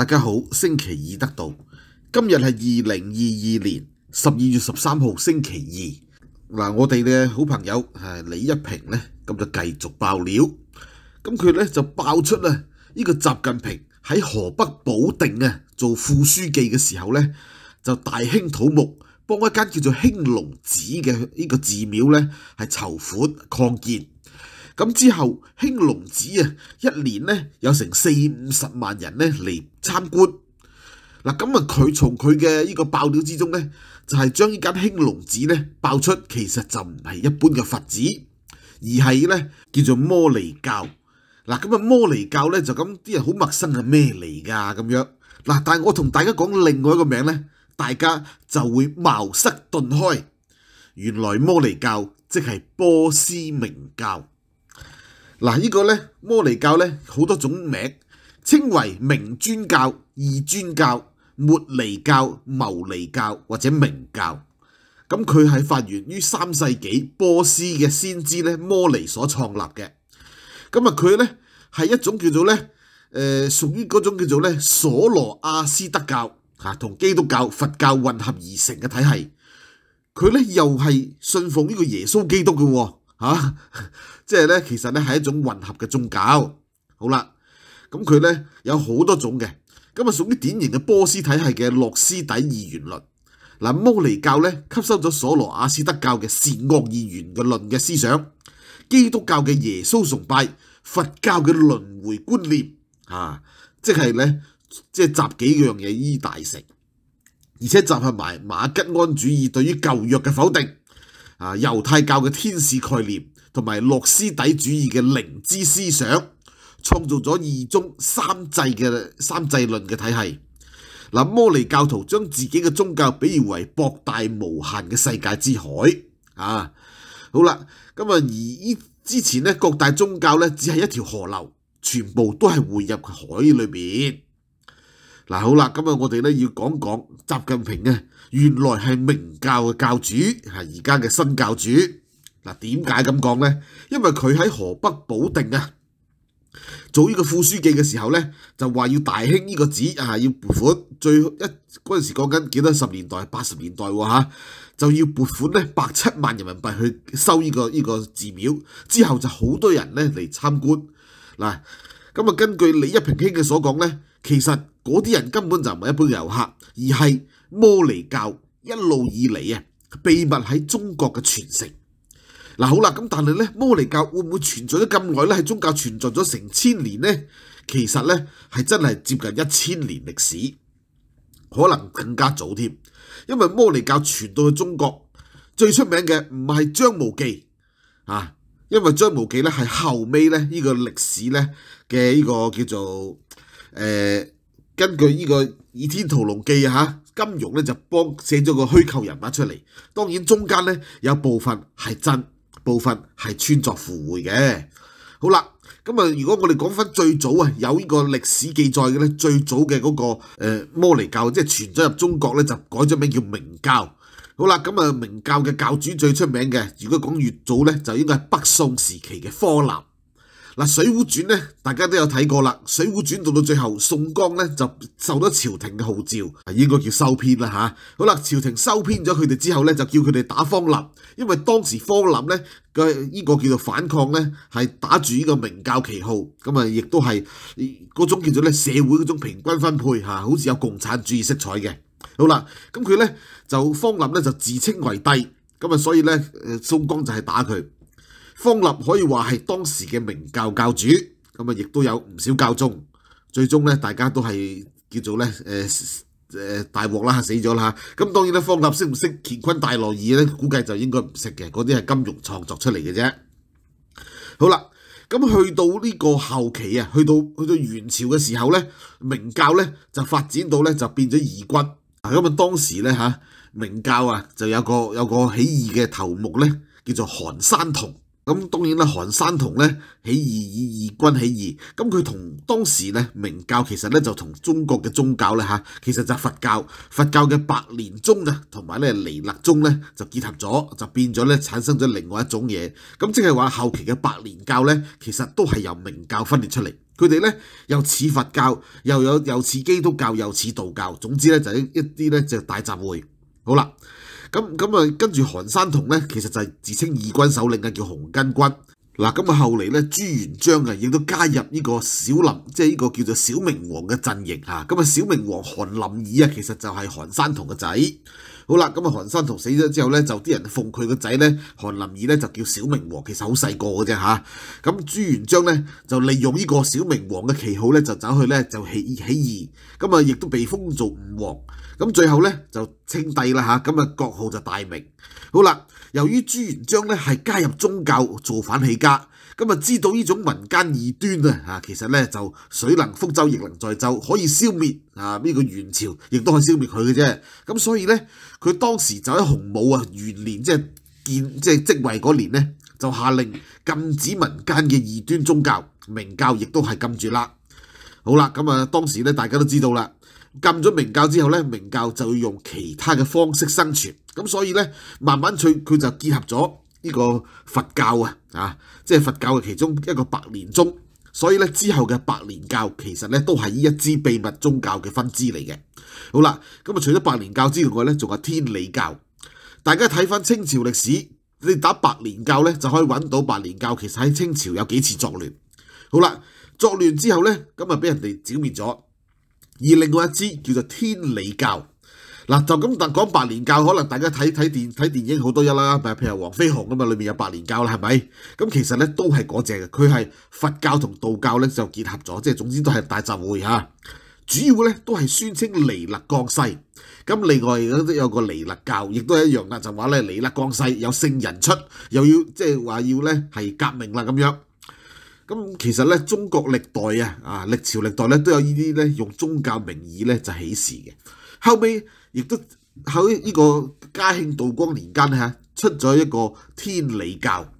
大家好，星期二得到，今日系二零二二年十二月十三号星期二。嗱，我哋嘅好朋友系李一平咧，咁就继续爆料。咁佢咧就爆出啦，呢个习近平喺河北保定啊做副书记嘅时候咧，就大兴土木，帮一间叫做兴隆寺嘅呢个寺庙咧，系筹款扩建。咁之後，興隆寺啊，一年咧有成四五十萬人咧嚟參觀嗱。咁啊，佢從佢嘅呢個爆料之中咧，就係將呢間興隆寺咧爆出其實就唔係一般嘅佛寺，而係咧叫做摩尼教嗱。咁啊，摩尼教咧就咁啲人好陌生嘅咩嚟㗎咁樣嗱。但係我同大家講另外一個名咧，大家就會茅塞頓開，原來摩尼教即係波斯明教。嗱，呢個咧摩尼教咧好多種名，稱為明尊教、二尊教、末尼教、牟尼教或者明教。咁佢係發源於三世紀波斯嘅先知咧摩尼所創立嘅。咁啊佢咧係一種叫做咧，誒屬於嗰種叫做咧所羅亞斯德教嚇同基督教、佛教混合而成嘅體系。佢咧又係信奉呢個耶穌基督嘅喎。嚇，即係咧，其實咧係一種混合嘅宗教。好啦，咁佢咧有好多種嘅，咁啊屬於典型嘅波斯體系嘅洛斯底二元論。嗱，摩尼教咧吸收咗所羅亞斯德教嘅善惡二元嘅論嘅思想，基督教嘅耶穌崇拜，佛教嘅輪迴觀念，啊，即係咧即係集幾樣嘢於大成，而且集合埋馬吉安主義對於舊約嘅否定。啊！猶太教嘅天使概念同埋洛斯底主義嘅靈知思想，創造咗二宗三制嘅三制論嘅體系。嗱，摩尼教徒將自己嘅宗教比喻為博大無限嘅世界之海。啊，好啦，咁啊，而之前咧，各大宗教咧只係一條河流，全部都係匯入海裏面。嗱，好啦，咁啊，我哋咧要講講習近平嘅。原來係明教嘅教主，係而家嘅新教主。嗱，點解咁講咧？因為佢喺河北保定啊，做呢個副書記嘅時候咧，就話要大興呢個寺啊，要撥款最一嗰陣時講緊幾多十年代八十年代喎嚇，就要撥款咧百七萬人民幣去收呢個呢個寺廟。之後就好多人咧嚟參觀嗱。咁啊，根據李一平兄嘅所講咧，其實嗰啲人根本就唔係一般遊客，而係。摩尼教一路以嚟啊，秘密喺中国嘅传承嗱。好啦，咁但系咧，摩尼教会唔会存在咗咁耐咧？系宗教存在咗成千年咧，其实咧系真系接近一千年历史，可能更加早添。因为摩尼教传到去中国最出名嘅唔系张无忌啊，因为张无忌咧系后尾咧呢个历史咧嘅呢个叫做诶，根据呢个《倚天屠龙记》啊。金融咧就帮寫咗个虚构人物出嚟，当然中间咧有部分系真，部分系穿作附会嘅。好啦，咁啊，如果我哋讲翻最早啊，有呢个历史记载嘅咧，最早嘅嗰个诶摩尼教，即系传咗入中国咧，就改咗名叫明教。好啦，咁啊明教嘅教主最出名嘅，如果讲越早咧，就应该系北宋时期嘅科腊。嗱《水浒传》咧，大家都有睇过啦，《水浒传》到到最后，宋江咧就受咗朝廷嘅号召，啊，应该叫收编啦吓。好啦，朝廷收编咗佢哋之後咧，就叫佢哋打方林，因為當時方林咧嘅依個叫做反抗咧，係打住呢個明教旗號，咁啊，亦都係嗰種叫做咧社會嗰種平均分配吓，好似有共產主義色彩嘅。好啦，咁佢咧就方林咧就自稱為帝，咁啊，所以咧，宋江就係打佢。方立可以話係當時嘅明教教主，咁啊，亦都有唔少教宗。最終咧，大家都係叫做咧诶诶大镬啦，死咗啦。咁當然咧，方立識唔識乾坤大挪移咧？估計就應該唔識嘅。嗰啲係金庸創作出嚟嘅啫。好啦，咁去到呢個後期啊，去到去到元朝嘅時候咧，明教咧就發展到咧就變咗異軍。咁啊，當時咧吓明教啊就有個有个起義嘅頭目咧叫做韩山童。咁當然啦，韓山童咧起義以義軍起義，咁佢同當時咧明教其實咧就同中國嘅宗教咧嚇，其實就佛教、佛教嘅白蓮宗啊，同埋咧尼勒宗咧就結合咗，就變咗咧產生咗另外一種嘢，咁即係話後期嘅白蓮教咧，其實都係由明教分裂出嚟，佢哋咧又似佛教，又有又似基督教，又似道教，總之咧就一啲咧就大集會。好啦。咁咁啊，跟住韓山童咧，其實就係自稱義軍首領嘅叫紅巾軍。嗱，咁啊後嚟咧，朱元璋啊，亦都加入呢個小林，即系呢個叫做小明王嘅陣營吓。咁啊，小明王韓林兒啊，其實就係韓山童嘅仔。好啦，咁啊，韓山童死咗之後咧，就啲人奉佢個仔咧，韓林兒咧就叫小明王，其實好細個嘅啫嚇。咁朱元璋咧就利用呢個小明王嘅旗號咧，就走去咧就起起義，咁啊亦都被封做五王。咁最後咧就稱帝啦嚇，咁啊國號就大明。好啦，由於朱元璋咧係加入宗教造反起家。咁啊，知道呢種民間異端啊，嚇其實咧就水能覆舟，亦能載舟，可以消滅啊呢個元朝，亦都可以消滅佢嘅啫。咁所以咧，佢當時就喺洪武啊元年，即係建即係即位嗰年咧，就下令禁止民間嘅異端宗教，明教亦都係禁住啦。好啦，咁啊，當時咧大家都知道啦，禁咗明教之後咧，明教就要用其他嘅方式生存。咁所以咧，慢慢佢佢就結合咗。呢個佛教啊，啊，即係佛教嘅其中一個百年宗，所以咧之後嘅百年教其實咧都係依一支秘密宗教嘅分支嚟嘅。好啦，咁啊除咗百年教之外咧，仲有天理教。大家睇翻清朝歷史，你打百年教咧就可以揾到百年教其實喺清朝有幾次作亂。好啦，作亂之後咧，咁啊俾人哋剿滅咗。而另外一支叫做天理教。嗱，就咁但講百年教，可能大家睇睇電睇電影好多一啦，譬如黃飛鴻啊嘛，裏面有百年教啦，係咪？咁其實咧都係嗰隻嘅，佢係佛教同道教咧就結合咗，即係總之都係大集會嚇。主要咧都係宣稱離勒降世，咁另外都有個離勒教，亦都一樣啦，就話咧離勒降世有聖人出，又要即係話要咧係革命啦咁樣。咁其實咧中國歷代啊啊歷朝歷代咧都有呢啲咧用宗教名義咧就起事嘅，後尾亦都喺呢個嘉慶道光年間嚇出咗一個天理教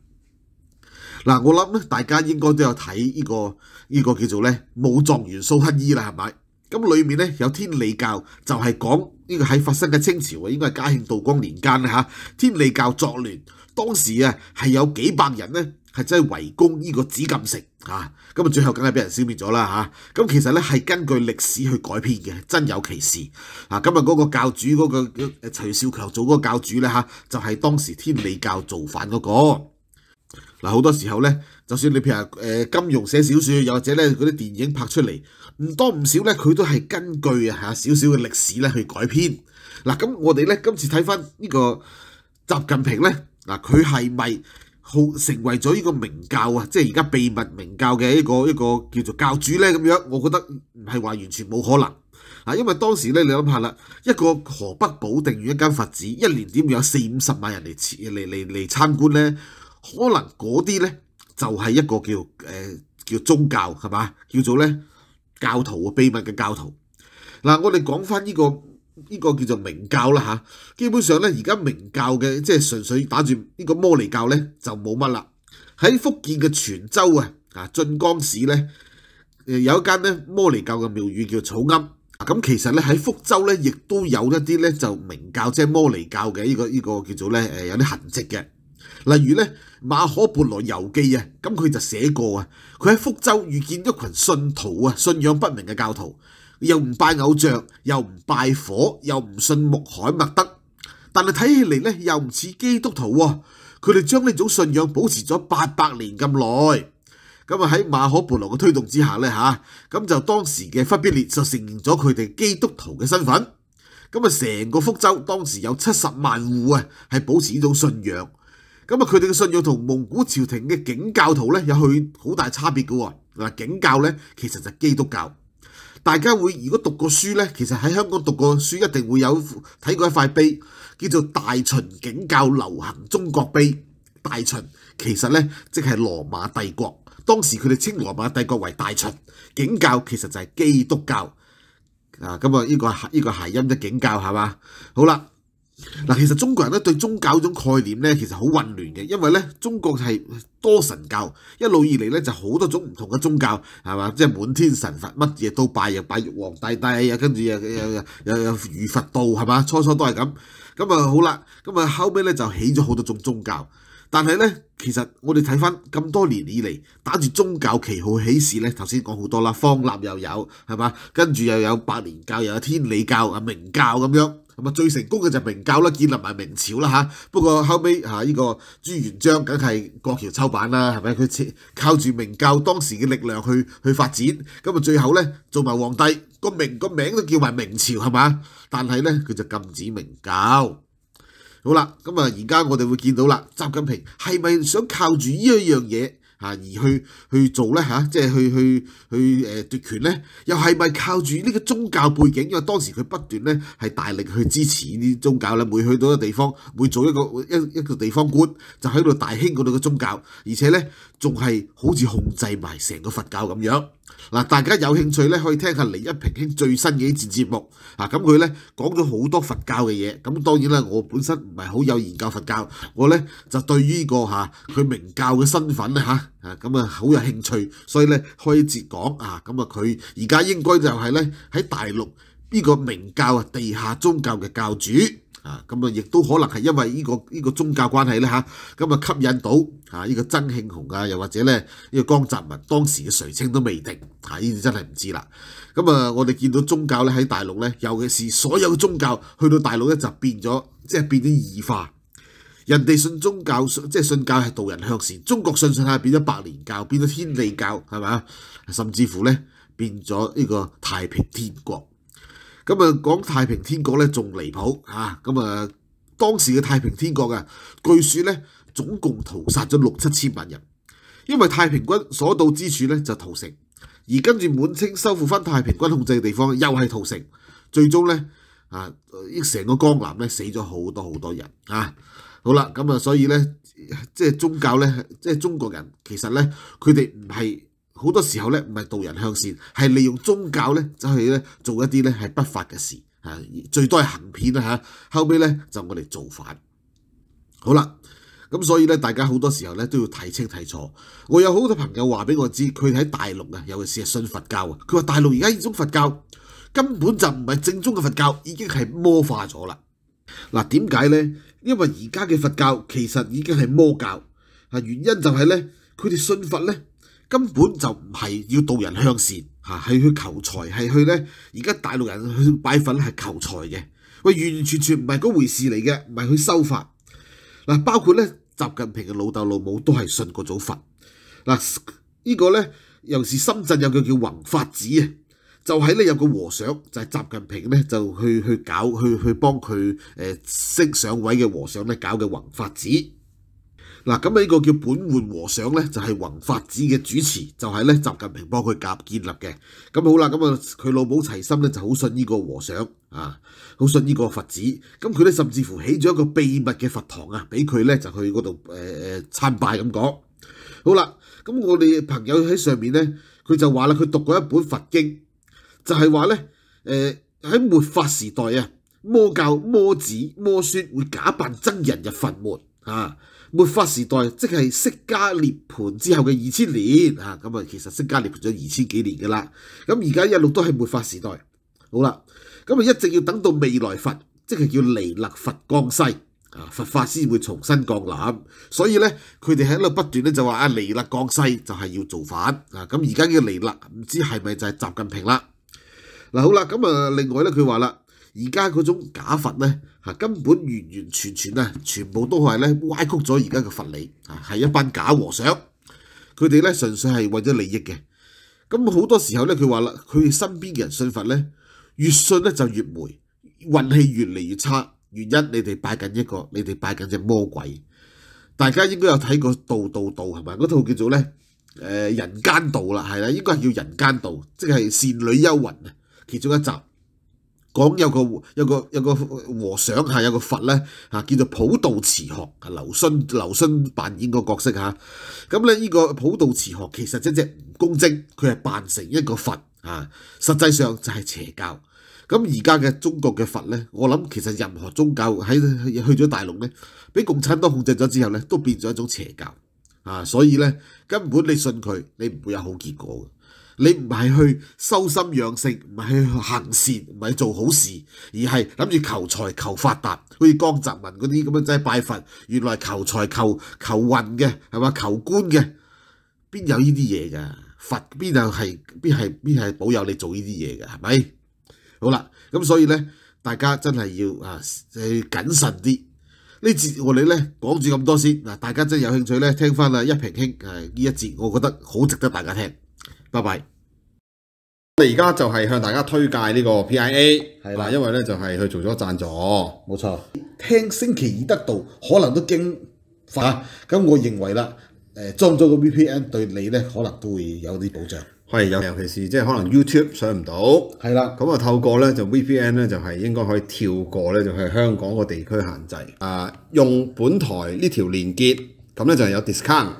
嗱，我諗咧大家應該都有睇呢個呢個叫做咧武狀元蘇乞衣啦，係咪？咁裏面咧有天理教，就係講呢個喺發生嘅清朝啊，應該係嘉慶道光年間啦天理教作亂，當時啊係有幾百人咧，係真係圍攻呢個紫禁城。啊，咁啊，最後梗係俾人消滅咗啦嚇。咁其實咧係根據歷史去改編嘅，真有其事。啊，今日嗰個教主嗰個誒徐少強做嗰個教主咧嚇，就係當時天理教造反嗰個。嗱，好多時候咧，就算你譬如誒金融寫小説，又或者咧嗰啲電影拍出嚟，唔多唔少咧，佢都係根據啊嚇少少嘅歷史咧去改編。嗱，咁我哋咧今次睇翻呢個習近平咧，嗱佢係咪？好成為咗呢個明教啊，即係而家秘密明教嘅一個一個叫做教主咧咁樣，我覺得唔係話完全冇可能啊，因為當時咧你諗下啦，一個河北保定縣一間佛寺，一年點會有四五十萬人嚟嚟嚟嚟參觀咧？可能嗰啲咧就係一個叫誒叫宗教係嘛，叫做咧教徒啊，秘密嘅教徒。嗱，我哋講翻呢個。呢個叫做明教啦嚇，基本上咧而家明教嘅即係純粹打住呢個摩尼教咧就冇乜啦。喺福建嘅泉州啊啊晋江市咧，誒有一間咧摩尼教嘅廟宇叫草庵。咁其實咧喺福州咧亦都有一啲咧就明教即係摩尼教嘅呢個呢個叫做咧有啲痕跡嘅。例如咧馬可·勃羅遊記啊，咁佢就寫過啊，佢喺福州遇見一群信徒啊，信仰不明嘅教徒。又唔拜偶像，又唔拜火，又唔信穆罕默德，但系睇起嚟咧，又唔似基督徒喎。佢哋将呢种信仰保持咗八百年咁耐。咁啊喺马可波罗嘅推动之下咧，吓咁就当时嘅忽必烈就承认咗佢哋基督徒嘅身份。咁啊，成个福州当时有七十万户啊，系保持呢种信仰。咁啊，佢哋嘅信仰同蒙古朝廷嘅景教徒咧有去好大差别嘅喎。嗱，景教咧其实就基督教。大家會如果讀過書咧，其實喺香港讀過書一定會有睇過一塊碑，叫做《大秦警教流行中國碑》。大秦其實咧即係羅馬帝國，當時佢哋稱羅馬帝國為大秦。警教其實就係基督教啊，咁啊依個依個諧音嘅警教係嘛？好啦。嗱，其实中国人咧对宗教一种概念咧，其实好混乱嘅，因为咧中国系多神教，一路以嚟咧就好多种唔同嘅宗教，系嘛，即系满天神佛，乜嘢都拜，又拜玉皇大帝啊，跟住又又又又如佛道，系嘛，初初都系咁，咁啊好啦，咁啊后屘咧就起咗好多种宗教，但系咧其实我哋睇翻咁多年以嚟，打住宗教旗号起事咧，头先讲好多啦，方立又有，系嘛，跟住又有百年教，又有天理教啊明教咁样。咁啊，最成功嘅就明教啦，建立埋明朝啦嚇。不过后屘嚇依个朱元璋梗系过桥抽板啦，系咪？佢靠住明教当时嘅力量去去发展，咁啊最后咧做埋皇帝，个名个名都叫埋明朝系嘛。但系咧佢就禁止明教。好啦，咁啊而家我哋会见到啦，习近平系咪想靠住依一样嘢？啊，而去去做咧嚇，即係去去去誒奪權咧，又係咪靠住呢個宗教背景？因為當時佢不斷咧係大力去支持呢啲宗教咧，每去到一個地方，每做一個一一個地方官，就喺度大興嗰度嘅宗教，而且咧仲係好似控制埋成個佛教咁樣。嗱，大家有興趣咧，可以聽下黎一平兄最新嘅一節節目啊！咁佢咧講咗好多佛教嘅嘢，咁當然啦，我本身唔係好有研究佛教，我咧就對於呢個嚇佢明教嘅身份啊嚇，咁啊好有興趣，所以咧開以接講啊！咁啊，佢而家應該就係咧喺大陸呢個明教啊地下宗教嘅教主。啊，咁啊，亦都可能係因為呢個呢個宗教關係咧嚇，咁啊吸引到啊呢個曾慶紅啊，又或者咧呢個江澤民當時嘅垂青都未定，啊呢啲真係唔知啦。咁啊，我哋見到宗教咧喺大陸咧，尤其是所有宗教去到大陸咧就變咗，即係變咗異化。人哋信宗教，即係信教係導人向善，中國信信下變咗百年教，變咗天地教，係咪啊？甚至乎咧變咗呢個太平天國。咁啊，講太平天国咧，仲離譜嚇！咁啊，當時嘅太平天国啊，據說咧，總共屠殺咗六七千萬人，因為太平軍所到之處咧就屠城，而跟住滿清收復翻太平軍控制嘅地方又係屠城，最終咧啊，成個江南咧死咗好多好多人啊！好啦，咁啊，所以咧，即係宗教咧，即係中國人，其實咧，佢哋唔係。好多時候咧唔係導人向善，係利用宗教咧走去咧做一啲咧係不法嘅事啊！最多係行騙啦嚇，後屘咧就我哋造反。好啦，咁所以咧，大家好多時候咧都要睇清睇錯。我有好多朋友話俾我知，佢喺大陸啊，尤其是係信佛教啊，佢話大陸而家呢種佛教根本就唔係正宗嘅佛教，已經係魔化咗啦。嗱點解咧？因為而家嘅佛教其實已經係魔教啊！原因就係咧，佢哋信佛咧。根本就唔係要導人向善嚇，係去求財，係去咧而家大陸人去拜佛係求財嘅，喂完全全唔係嗰回事嚟嘅，唔係去修法嗱，包括咧習近平嘅老豆老母都係信過祖佛嗱，依個咧又是深圳有個叫宏法子啊，就喺咧有個和尚就係習近平咧就去去搞去去幫佢誒升上位嘅和尚咧搞嘅宏法子。嗱，咁呢個叫本換和尚咧，就係宏法子嘅主持，就係咧習近平幫佢夾建立嘅。咁好啦，咁啊，佢老母齊心咧，就好信呢個和尚啊，好信呢個佛子。咁佢咧甚至乎起咗一個秘密嘅佛堂啊，俾佢咧就去嗰度誒誒參拜咁講。好啦，咁我哋朋友喺上面咧，佢就話啦，佢讀過一本佛經，就係話咧誒喺末法時代啊，魔教、魔子、魔孫會假扮僧人入佛門啊。末法时代，即系释迦涅盘之后嘅二千年啊！咁啊，其实释迦涅盘咗二千几年噶啦，咁而家一路都系末法时代。好啦，咁啊，一直要等到未来佛，即系叫弥勒佛降世啊！佛法先会重新降临。所以咧，佢哋喺度不断咧就话啊，弥勒降世就系要造反啊！咁而家嘅弥勒唔知系咪就系习近平啦？嗱，好啦，咁啊，另外咧，佢话啦。而家嗰種假佛咧嚇根本完完全全啊，全部都係咧歪曲咗而家嘅佛理啊，係一班假和尚。佢哋咧純粹係為咗利益嘅。咁好多時候咧，佢話啦，佢身邊嘅人信佛咧，越信咧就越霉，運氣越嚟越差。原因你哋拜緊一個，你哋拜緊只魔鬼。大家應該有睇過《道道道》係咪？嗰套叫做咧誒《人間道》啦，係啦，應該係叫《人間道》，即係《倩女幽魂》啊，其中一集。講有個有個有個和尚下有個佛咧嚇，叫做普渡慈學啊，劉迅劉迅扮演個角色嚇。咁咧呢個普渡慈學其實真隻唔公正，佢係扮成一個佛啊，實際上就係邪教。咁而家嘅中國嘅佛咧，我諗其實任何宗教喺去咗大陸咧，俾共產黨控制咗之後咧，都變咗一種邪教啊。所以咧，根本你信佢，你唔會有好結果嘅。你唔係去修心養性，唔係去行善，唔係做好事，而係諗住求財求發達，好似江澤民嗰啲咁樣真係拜佛，原來求財求求運嘅，係嘛？求官嘅，邊有呢啲嘢㗎？佛邊又係边系边系保佑你做呢啲嘢㗎？係咪？好啦，咁所以咧，大家真係要啊，要謹慎啲。呢節我哋咧講住咁多先嗱，大家真係有興趣咧，聽翻啊一平兄誒呢一節，我覺得好值得大家聽。拜拜！我哋而家就係向大家推介呢个 P I A，啦，因为咧就係佢做咗赞助，冇错。听星期二得到，可能都惊吓，咁我认为啦，诶装咗个 V P N 对你咧可能都会有啲保障，係有，尤其是即係可能 YouTube 上唔到，係啦，咁啊透过咧就 V P N 咧就係应该可以跳过咧就係香港個地区限制，啊用本台呢条連結，咁咧就有 discount。